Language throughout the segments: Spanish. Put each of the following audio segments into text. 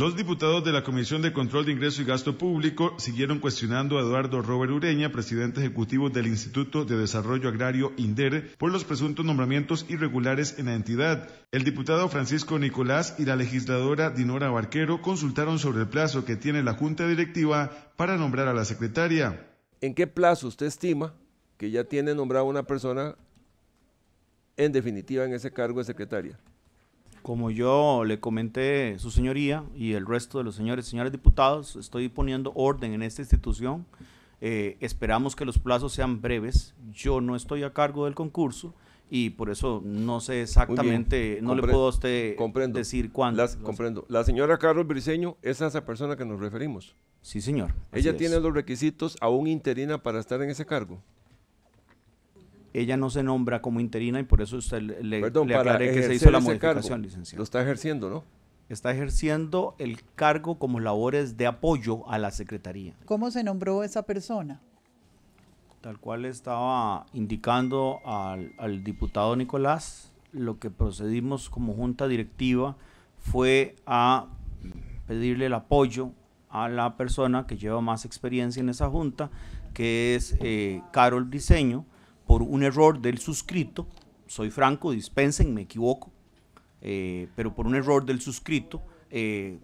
Los diputados de la Comisión de Control de Ingreso y Gasto Público siguieron cuestionando a Eduardo Robert Ureña, presidente ejecutivo del Instituto de Desarrollo Agrario INDER, por los presuntos nombramientos irregulares en la entidad. El diputado Francisco Nicolás y la legisladora Dinora Barquero consultaron sobre el plazo que tiene la Junta Directiva para nombrar a la secretaria. ¿En qué plazo usted estima que ya tiene nombrada una persona en definitiva en ese cargo de secretaria? Como yo le comenté, su señoría y el resto de los señores y señores diputados, estoy poniendo orden en esta institución. Eh, esperamos que los plazos sean breves. Yo no estoy a cargo del concurso y por eso no sé exactamente, no le puedo a usted decir cuándo. comprendo. La señora Carlos Briseño es a esa persona que nos referimos. Sí, señor. ¿Ella tiene los requisitos aún interina para estar en ese cargo? ella no se nombra como interina y por eso usted le, aclaré que se hizo la modificación, licenciado. Lo está ejerciendo, ¿no? Está ejerciendo el cargo como labores de apoyo a la Secretaría. ¿Cómo se nombró esa persona? Tal cual estaba indicando al, diputado Nicolás, lo que procedimos como junta directiva fue a pedirle el apoyo a la persona que lleva más experiencia en esa junta, que es eh, Carol Diseño, por un error del suscrito, soy franco, dispensen, me equivoco, eh, pero por un error del suscrito eh,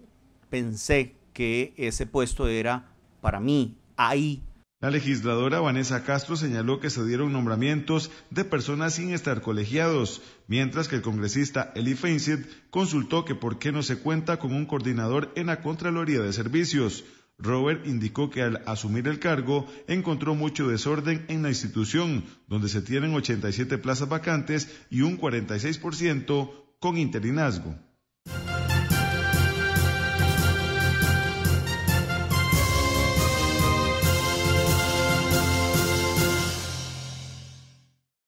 pensé que ese puesto era para mí ahí. La legisladora Vanessa Castro señaló que se dieron nombramientos de personas sin estar colegiados, mientras que el congresista Eli Feinstein consultó que por qué no se cuenta con un coordinador en la Contraloría de Servicios. Robert indicó que al asumir el cargo encontró mucho desorden en la institución, donde se tienen 87 plazas vacantes y un 46% con interinazgo.